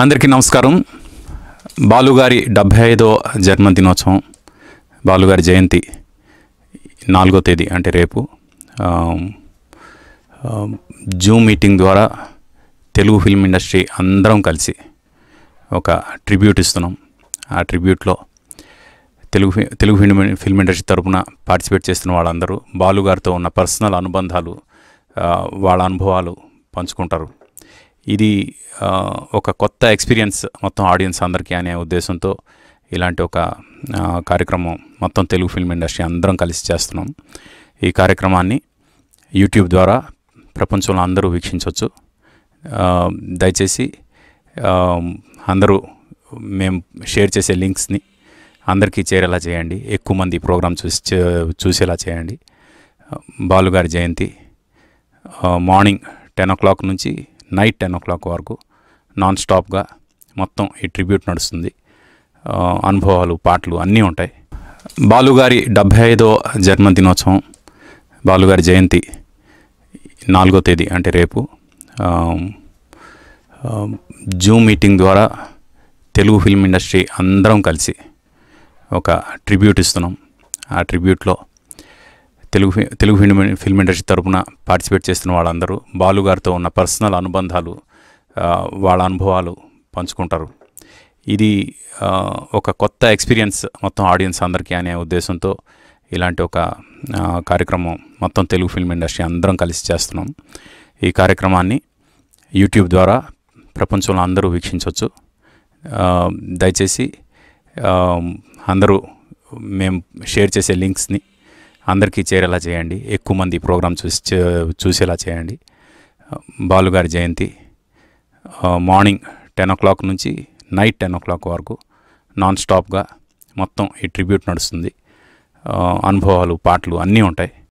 అందరికీ నమస్కారం బాలుగారి డెబ్భై ఐదో జన్మదినోత్సవం బాలుగారి జయంతి నాలుగో తేదీ అంటే రేపు జూమ్ మీటింగ్ ద్వారా తెలుగు ఫిల్మ్ ఇండస్ట్రీ అందరం కలిసి ఒక ట్రిబ్యూట్ ఇస్తున్నాం ఆ ట్రిబ్యూట్లో Telugu Telugu film film industry తరఫున పార్టిసిపేట్ చేస్తున్న వాళ్ళందరూ బాలుగారితో ఉన్న పర్సనల్ అనుబంధాలు వాళ్ళ అనుభవాలు పంచుకుంటారు ఇది ఒక కొత్త ఎక్స్పీరియన్స్ మొత్తం ఆడియన్స్ అందరికీ అనే ఉద్దేశంతో ఇలాంటి ఒక కార్యక్రమం మొత్తం తెలుగు ఫిల్మ్ ఇండస్ట్రీ అందరం కలిసి చేస్తున్నాం ఈ కార్యక్రమాన్ని యూట్యూబ్ ద్వారా ప్రపంచంలో అందరూ వీక్షించవచ్చు దయచేసి అందరూ మేము షేర్ చేసే లింక్స్ని అందరికీ చేరేలా చేయండి ఎక్కువ మంది ప్రోగ్రామ్ చూసి చూసేలా చేయండి బాలుగారి జయంతి మార్నింగ్ టెన్ ఓ క్లాక్ నుంచి నైట్ టెన్ ఓ క్లాక్ వరకు నాన్ స్టాప్గా మొత్తం ఈ ట్రిబ్యూట్ నడుస్తుంది అనుభవాలు పాటలు అన్నీ ఉంటాయి బాలుగారి డెబ్భై ఐదో జన్మ దినోత్సవం బాలుగారి జయంతి నాలుగో తేదీ అంటే రేపు జూమ్ మీటింగ్ ద్వారా తెలుగు ఫిల్మ్ ఇండస్ట్రీ అందరం కలిసి ఒక ట్రిబ్యూట్ ఇస్తున్నాం ఆ ట్రిబ్యూట్లో Telugu Telugu film film industry తరపున పార్టిసిపేట్ చేస్తున్న వాళ్ళందరూ బాలుగారితో ఉన్న పర్సనల్ అనుబంధాలు వాళ్ళ అనుభవాలు పంచుకుంటారు ఇది ఒక కొత్త ఎక్స్పీరియన్స్ మొత్తం ఆడియన్స్ అందరికీ అనే ఉద్దేశంతో ఇలాంటి ఒక కార్యక్రమం మొత్తం తెలుగు ఫిల్మ్ ఇండస్ట్రీ అందరం కలిసి చేస్తున్నాం ఈ కార్యక్రమాన్ని యూట్యూబ్ ద్వారా ప్రపంచంలో అందరూ వీక్షించవచ్చు దయచేసి అందరూ మేము షేర్ చేసే లింక్స్ని అందరికీ చేరేలా చేయండి ఎక్కువ మంది ప్రోగ్రామ్ చూసి చూసేలా చేయండి బాలుగారి జయంతి మార్నింగ్ టెన్ ఓ క్లాక్ నుంచి నైట్ టెన్ ఓ క్లాక్ వరకు నాన్ స్టాప్గా మొత్తం ఈ ట్రిబ్యూట్ నడుస్తుంది అనుభవాలు పాటలు అన్నీ ఉంటాయి